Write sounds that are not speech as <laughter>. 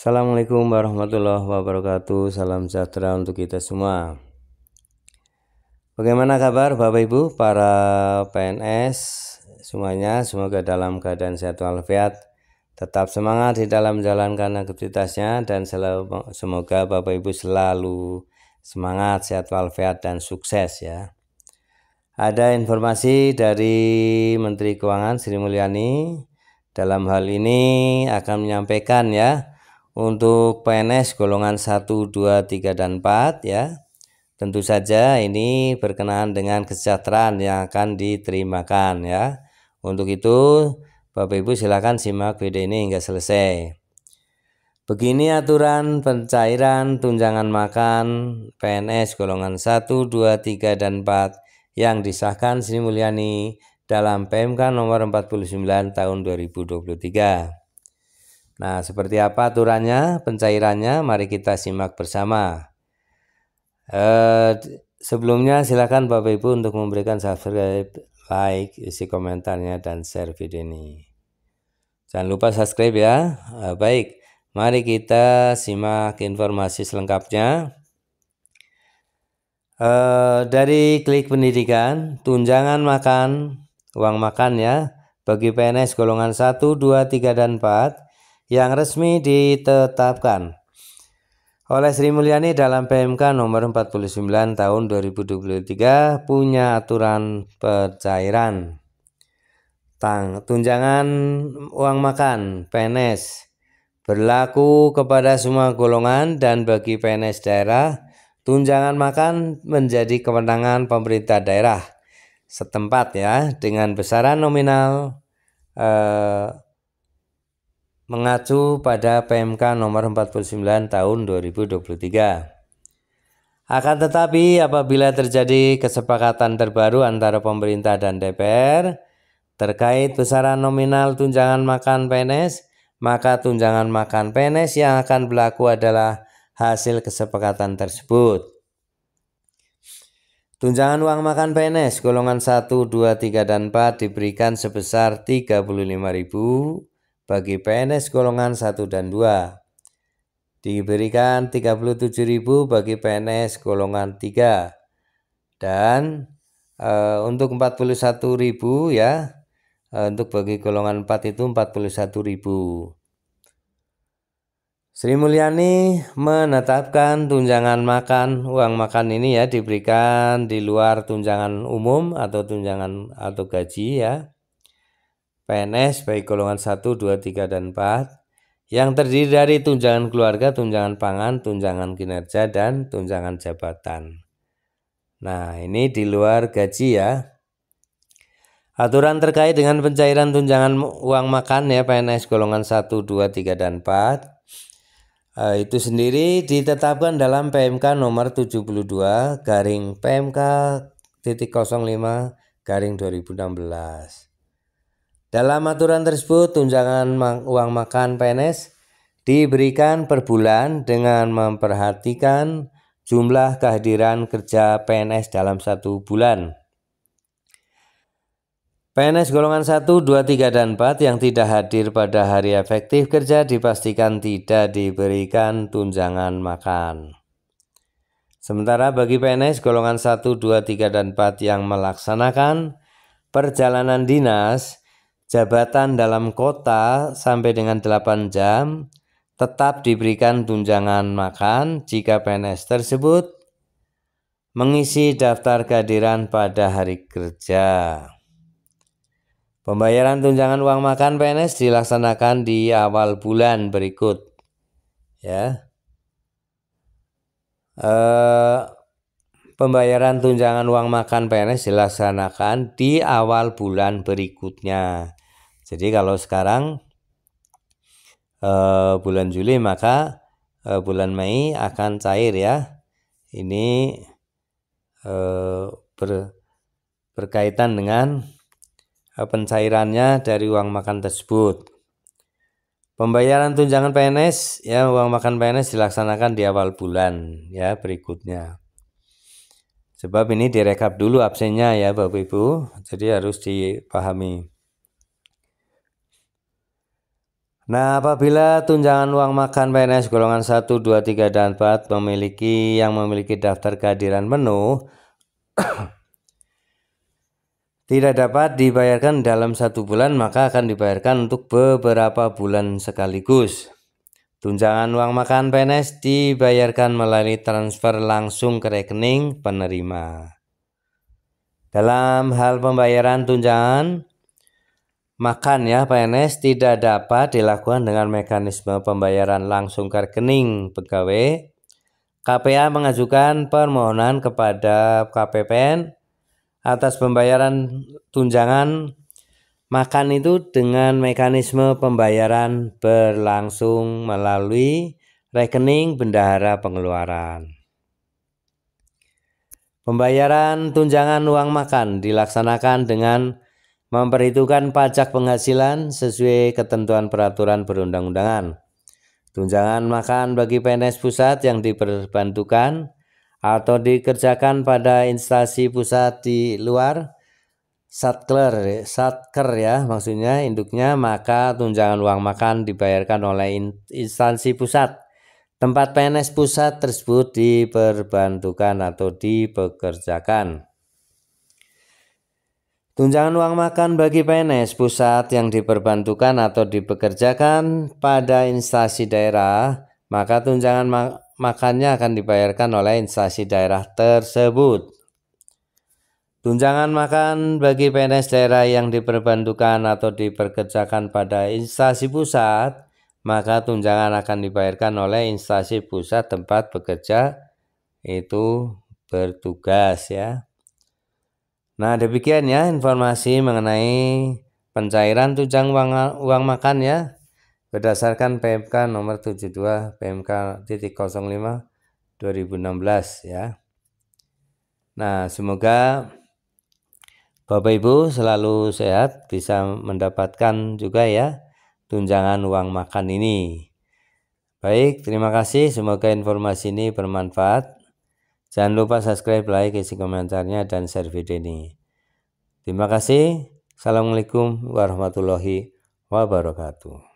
Assalamualaikum warahmatullahi wabarakatuh. Salam sejahtera untuk kita semua. Bagaimana kabar Bapak Ibu para PNS semuanya? Semoga dalam keadaan sehat walafiat. Tetap semangat di dalam menjalankan aktivitasnya dan selalu, semoga Bapak Ibu selalu semangat, sehat walafiat dan sukses ya. Ada informasi dari Menteri Keuangan Sri Mulyani dalam hal ini akan menyampaikan ya untuk PNS golongan 1, 2, 3, dan 4 ya. Tentu saja ini berkenaan dengan kesejahteraan yang akan diterimakan ya. Untuk itu Bapak Ibu silakan simak video ini hingga selesai. Begini aturan pencairan tunjangan makan PNS golongan 1, 2, 3, dan 4 yang disahkan Sri Mulyani dalam PMK nomor 49 tahun 2023. Nah, seperti apa aturannya, pencairannya? Mari kita simak bersama. Eh, sebelumnya silakan Bapak Ibu untuk memberikan subscribe, like, isi komentarnya dan share video ini. Jangan lupa subscribe ya. Eh, baik, mari kita simak informasi selengkapnya. Eh, dari klik pendidikan, tunjangan makan, uang makan ya, bagi PNS golongan 1, 2, 3, dan 4, yang resmi ditetapkan oleh Sri Mulyani dalam PMK nomor 49 tahun 2023 punya aturan percairan tang tunjangan uang makan PNS berlaku kepada semua golongan dan bagi PNS daerah tunjangan makan menjadi kewenangan pemerintah daerah setempat ya dengan besaran nominal eh, mengacu pada PMK nomor 49 tahun 2023. Akan tetapi apabila terjadi kesepakatan terbaru antara pemerintah dan DPR terkait besaran nominal tunjangan makan PNS, maka tunjangan makan PNS yang akan berlaku adalah hasil kesepakatan tersebut. Tunjangan uang makan PNS golongan 1, 2, 3, dan 4 diberikan sebesar 35.000 bagi PNS golongan 1 dan 2. Diberikan 37.000 bagi PNS golongan 3. Dan e, untuk 41.000 ya, e, untuk bagi golongan 4 itu 41.000. Sri Mulyani menetapkan tunjangan makan uang makan ini ya diberikan di luar tunjangan umum atau tunjangan atau gaji ya PNS baik golongan 1, 2, 3, dan 4 yang terdiri dari tunjangan keluarga, tunjangan pangan, tunjangan kinerja, dan tunjangan jabatan. Nah ini di luar gaji ya. Aturan terkait dengan pencairan tunjangan uang makan ya PNS golongan 1, 2, 3, dan 4 eh, itu sendiri ditetapkan dalam PMK nomor 72 garing PMK titik 05 garing 2016. Dalam aturan tersebut, tunjangan uang makan PNS diberikan per bulan dengan memperhatikan jumlah kehadiran kerja PNS dalam satu bulan. PNS golongan 1, 2, 3, dan 4 yang tidak hadir pada hari efektif kerja dipastikan tidak diberikan tunjangan makan. Sementara bagi PNS golongan 1, 2, 3, dan 4 yang melaksanakan perjalanan dinas, jabatan dalam kota sampai dengan 8 jam tetap diberikan tunjangan makan jika PNS tersebut mengisi daftar kehadiran pada hari kerja. Pembayaran tunjangan uang makan PNS dilaksanakan di awal bulan berikut. Ya. Eh, pembayaran tunjangan uang makan PNS dilaksanakan di awal bulan berikutnya. Jadi kalau sekarang uh, bulan Juli maka uh, bulan Mei akan cair ya. Ini uh, ber, berkaitan dengan pencairannya dari uang makan tersebut. Pembayaran tunjangan PNS ya uang makan PNS dilaksanakan di awal bulan ya berikutnya. Sebab ini direkap dulu absennya ya Bapak Ibu, jadi harus dipahami. Nah, apabila tunjangan uang makan PNS golongan 1, 2, 3, dan 4 memiliki yang memiliki daftar kehadiran penuh <coughs> tidak dapat dibayarkan dalam satu bulan, maka akan dibayarkan untuk beberapa bulan sekaligus. Tunjangan uang makan PNS dibayarkan melalui transfer langsung ke rekening penerima. Dalam hal pembayaran tunjangan, Makan ya PNS tidak dapat dilakukan dengan mekanisme pembayaran langsung ke rekening pegawai. KPA mengajukan permohonan kepada KPPN atas pembayaran tunjangan makan itu dengan mekanisme pembayaran berlangsung melalui rekening bendahara pengeluaran. Pembayaran tunjangan uang makan dilaksanakan dengan Memperhitungkan pajak penghasilan sesuai ketentuan peraturan perundang-undangan. Tunjangan makan bagi PNS pusat yang diperbantukan atau dikerjakan pada instansi pusat di luar satker, satker ya maksudnya induknya maka tunjangan uang makan dibayarkan oleh instansi pusat tempat PNS pusat tersebut diperbantukan atau dipekerjakan. Tunjangan uang makan bagi PNS pusat yang diperbantukan atau dipekerjakan pada instansi daerah, maka tunjangan ma makannya akan dibayarkan oleh instansi daerah tersebut. Tunjangan makan bagi PNS daerah yang diperbantukan atau diperkerjakan pada instansi pusat, maka tunjangan akan dibayarkan oleh instansi pusat tempat bekerja itu bertugas ya. Nah, demikian ya informasi mengenai pencairan tunjang uang, uang makan ya berdasarkan PMK nomor 72 PMK titik 05 2016 ya. Nah, semoga Bapak Ibu selalu sehat bisa mendapatkan juga ya tunjangan uang makan ini. Baik, terima kasih. Semoga informasi ini bermanfaat. Jangan lupa subscribe, like, isi komentarnya, dan share video ini. Terima kasih. Assalamualaikum warahmatullahi wabarakatuh.